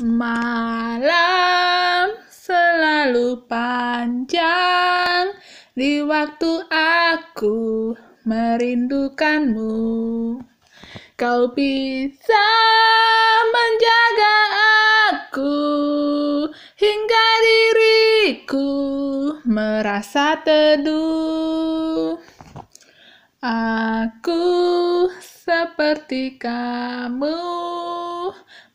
Malam selalu panjang di waktu aku merindukanmu. Kau bisa menjaga aku hingga diriku merasa teduh. Aku seperti kamu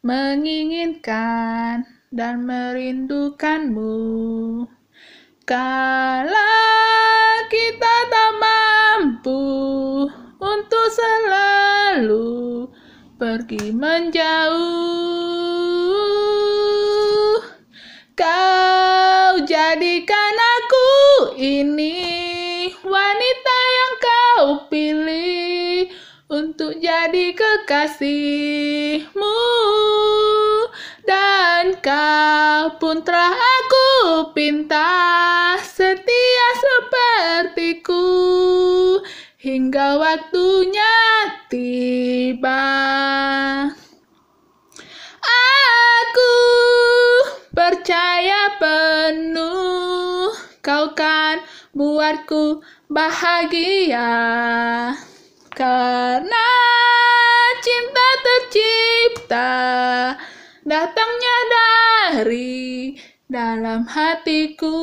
menginginkan dan merindukanmu. Kala kita tak mampu untuk selalu pergi menjauh, kau jadikan aku ini. untuk jadi kekasihmu dan kau pun telah aku pinta setia sepertiku hingga waktunya tiba aku percaya penuh kau kan buatku bahagia kau datangnya dari dalam hatiku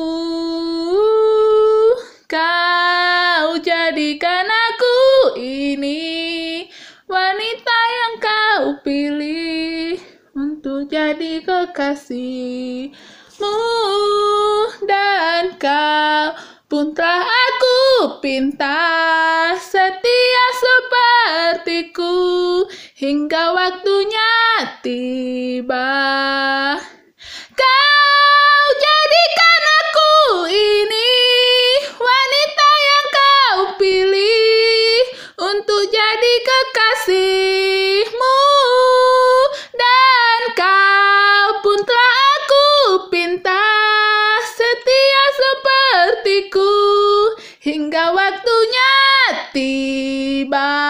kau jadikan aku ini wanita yang kau pilih untuk jadi kekasihmu dan kau pun telah aku pinta setia sepertiku hingga waktunya tiba Kau jadikan aku ini Wanita yang kau pilih Untuk jadi kekasihmu Dan kau pun telah aku pinta Setia sepertiku Hingga waktunya tiba